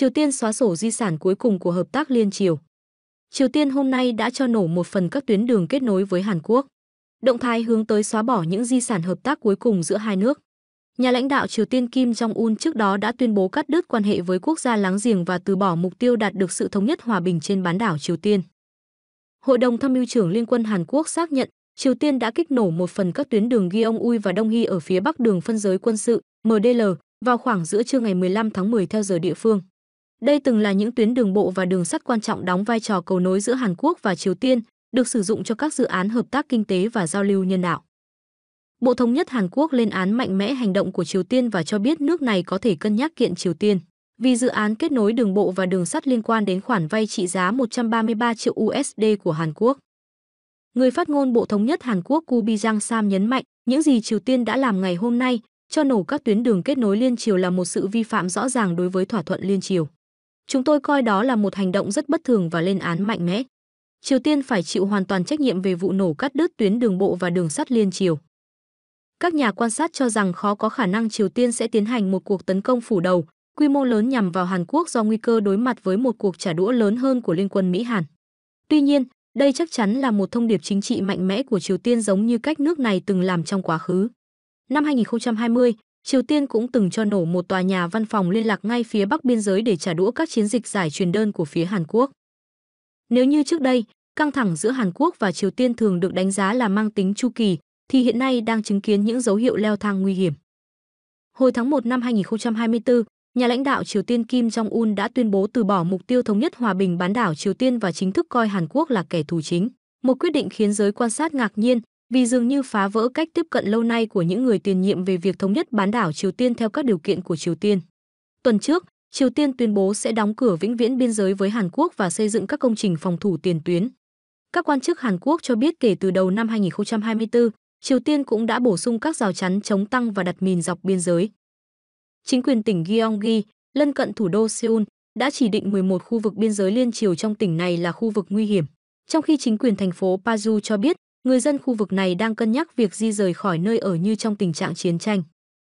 Triều Tiên xóa sổ di sản cuối cùng của hợp tác liên triều. Triều Tiên hôm nay đã cho nổ một phần các tuyến đường kết nối với Hàn Quốc. Động thái hướng tới xóa bỏ những di sản hợp tác cuối cùng giữa hai nước. Nhà lãnh đạo Triều Tiên Kim Jong-un trước đó đã tuyên bố cắt đứt quan hệ với quốc gia láng giềng và từ bỏ mục tiêu đạt được sự thống nhất hòa bình trên bán đảo Triều Tiên. Hội đồng tham mưu trưởng Liên quân Hàn Quốc xác nhận Triều Tiên đã kích nổ một phần các tuyến đường Gyeong-ui và Đông Hy ở phía bắc đường phân giới quân sự MDL vào khoảng giữa trưa ngày 15 tháng 10 theo giờ địa phương. Đây từng là những tuyến đường bộ và đường sắt quan trọng đóng vai trò cầu nối giữa Hàn Quốc và Triều Tiên, được sử dụng cho các dự án hợp tác kinh tế và giao lưu nhân đạo. Bộ Thống nhất Hàn Quốc lên án mạnh mẽ hành động của Triều Tiên và cho biết nước này có thể cân nhắc kiện Triều Tiên vì dự án kết nối đường bộ và đường sắt liên quan đến khoản vay trị giá 133 triệu USD của Hàn Quốc. Người phát ngôn Bộ Thống nhất Hàn Quốc Kubi Jang Sam nhấn mạnh, những gì Triều Tiên đã làm ngày hôm nay cho nổ các tuyến đường kết nối liên triều là một sự vi phạm rõ ràng đối với thỏa thuận liên triều. Chúng tôi coi đó là một hành động rất bất thường và lên án mạnh mẽ. Triều Tiên phải chịu hoàn toàn trách nhiệm về vụ nổ cắt đứt tuyến đường bộ và đường sắt liên triều. Các nhà quan sát cho rằng khó có khả năng Triều Tiên sẽ tiến hành một cuộc tấn công phủ đầu, quy mô lớn nhằm vào Hàn Quốc do nguy cơ đối mặt với một cuộc trả đũa lớn hơn của Liên quân Mỹ-Hàn. Tuy nhiên, đây chắc chắn là một thông điệp chính trị mạnh mẽ của Triều Tiên giống như cách nước này từng làm trong quá khứ. Năm 2020, Triều Tiên cũng từng cho nổ một tòa nhà văn phòng liên lạc ngay phía bắc biên giới để trả đũa các chiến dịch giải truyền đơn của phía Hàn Quốc. Nếu như trước đây, căng thẳng giữa Hàn Quốc và Triều Tiên thường được đánh giá là mang tính chu kỳ, thì hiện nay đang chứng kiến những dấu hiệu leo thang nguy hiểm. Hồi tháng 1 năm 2024, nhà lãnh đạo Triều Tiên Kim Jong-un đã tuyên bố từ bỏ mục tiêu thống nhất hòa bình bán đảo Triều Tiên và chính thức coi Hàn Quốc là kẻ thù chính. Một quyết định khiến giới quan sát ngạc nhiên vì dường như phá vỡ cách tiếp cận lâu nay của những người tiền nhiệm về việc thống nhất bán đảo Triều Tiên theo các điều kiện của Triều Tiên. Tuần trước, Triều Tiên tuyên bố sẽ đóng cửa vĩnh viễn biên giới với Hàn Quốc và xây dựng các công trình phòng thủ tiền tuyến. Các quan chức Hàn Quốc cho biết kể từ đầu năm 2024, Triều Tiên cũng đã bổ sung các rào chắn chống tăng và đặt mìn dọc biên giới. Chính quyền tỉnh Gyeonggi, lân cận thủ đô Seoul, đã chỉ định 11 khu vực biên giới liên triều trong tỉnh này là khu vực nguy hiểm, trong khi chính quyền thành phố Paju cho biết Người dân khu vực này đang cân nhắc việc di rời khỏi nơi ở như trong tình trạng chiến tranh.